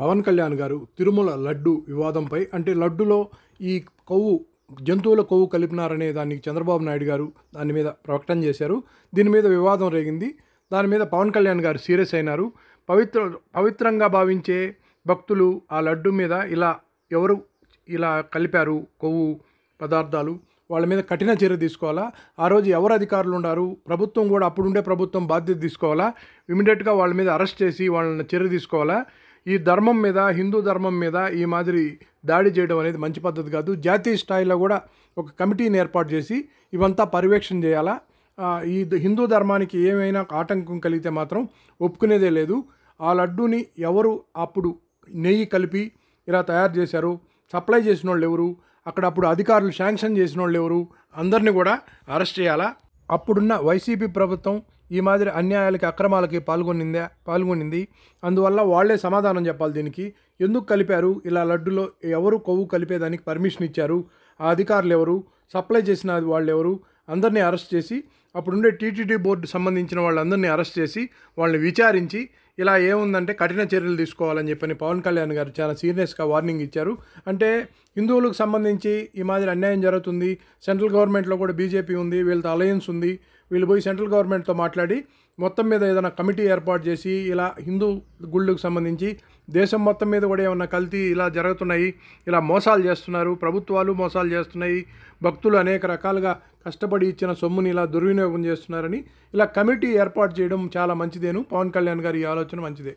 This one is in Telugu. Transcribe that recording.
పవన్ కళ్యాణ్ గారు తిరుమల లడ్డు వివాదంపై అంటే లడ్డులో ఈ కొవ్వు జంతువుల కొవ్వు కలిపినారనే దానికి చంద్రబాబు నాయుడు గారు దాని మీద ప్రకటన చేశారు దీని మీద వివాదం రేగింది దాని మీద పవన్ కళ్యాణ్ గారు సీరియస్ అయినారు పవిత్ర పవిత్రంగా భావించే భక్తులు ఆ లడ్డు మీద ఇలా ఎవరు ఇలా కలిపారు కొవ్వు పదార్థాలు వాళ్ళ మీద కఠిన చర్య తీసుకోవాలా ఆ రోజు ఎవరు అధికారులు ఉన్నారు ప్రభుత్వం కూడా అప్పుడుండే ప్రభుత్వం బాధ్యత తీసుకోవాలా ఇమీడియట్గా వాళ్ళ మీద అరెస్ట్ చేసి వాళ్ళని చర్య తీసుకోవాలా ఈ ధర్మం మీద హిందూ ధర్మం మీద ఈ మాదిరి దాడి చేయడం అనేది మంచి పద్ధతి కాదు జాతీయ స్థాయిలో కూడా ఒక కమిటీని ఏర్పాటు చేసి ఇవంతా పర్యవేక్షణ చేయాలా ఈ హిందూ ధర్మానికి ఏమైనా ఆటంకం కలిగితే మాత్రం ఒప్పుకునేదే లేదు ఆ లడ్డూని ఎవరు అప్పుడు నెయ్యి కలిపి ఇలా తయారు చేశారు సప్లై చేసిన వాళ్ళు ఎవరు అక్కడ అప్పుడు అధికారులు శాంక్షన్ చేసిన వాళ్ళు ఎవరు అందరినీ కూడా అరెస్ట్ చేయాలా అప్పుడున్న వైసీపీ ప్రభుత్వం ఈ మాదిరి అన్యాయాలకి అక్రమాలకి పాల్గొనిందే పాల్గొనింది అందువల్ల వాళ్లే సమాధానం చెప్పాలి దీనికి ఎందుకు కలిపారు ఇలా లడ్డులో ఎవరు కొవ్వు కలిపేదానికి పర్మిషన్ ఇచ్చారు ఆ అధికారులు ఎవరు సప్లై చేసిన వాళ్ళు ఎవరు అందరినీ అరెస్ట్ చేసి అప్పుడుండే టీటీడీ బోర్డు సంబంధించిన వాళ్ళందరినీ అరెస్ట్ చేసి వాళ్ళని విచారించి ఇలా ఏముందంటే కఠిన చర్యలు తీసుకోవాలని చెప్పని పవన్ కళ్యాణ్ గారు చాలా సీరియస్గా వార్నింగ్ ఇచ్చారు అంటే హిందువులకు సంబంధించి ఈ మాదిరి అన్యాయం జరుగుతుంది సెంట్రల్ గవర్నమెంట్లో కూడా బీజేపీ ఉంది వీళ్ళతో అలయన్స్ ఉంది వీళ్ళు పోయి సెంట్రల్ గవర్నమెంట్తో మాట్లాడి మొత్తం మీద ఏదైనా కమిటీ ఏర్పాటు చేసి ఇలా హిందూ గుళ్ళకు సంబంధించి దేశం మొత్తం మీద కూడా ఏమన్నా కల్తీ ఇలా జరుగుతున్నాయి ఇలా మోసాలు చేస్తున్నారు ప్రభుత్వాలు మోసాలు చేస్తున్నాయి భక్తులు అనేక రకాలుగా కష్టపడి ఇచ్చిన సొమ్ముని ఇలా దుర్వినియోగం చేస్తున్నారని ఇలా కమిటీ ఏర్పాటు చేయడం చాలా మంచిదేను పవన్ కళ్యాణ్ గారి ఆలోచన మంచిదే